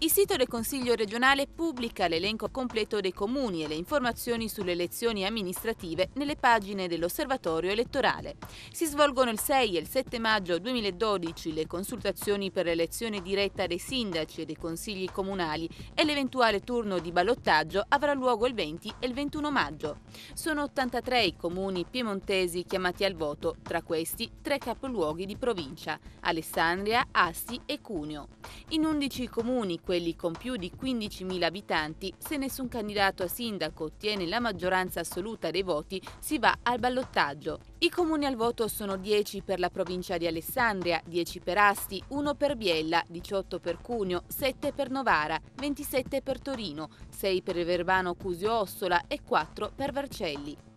Il sito del Consiglio regionale pubblica l'elenco completo dei comuni e le informazioni sulle elezioni amministrative nelle pagine dell'osservatorio elettorale. Si svolgono il 6 e il 7 maggio 2012 le consultazioni per l'elezione diretta dei sindaci e dei consigli comunali e l'eventuale turno di ballottaggio avrà luogo il 20 e il 21 maggio. Sono 83 i comuni piemontesi chiamati al voto, tra questi tre capoluoghi di provincia, Alessandria, Assi e Cuneo. In 11 comuni quelli con più di 15.000 abitanti, se nessun candidato a sindaco ottiene la maggioranza assoluta dei voti, si va al ballottaggio. I comuni al voto sono 10 per la provincia di Alessandria, 10 per Asti, 1 per Biella, 18 per Cuneo, 7 per Novara, 27 per Torino, 6 per Verbano Cusio Ossola e 4 per Vercelli.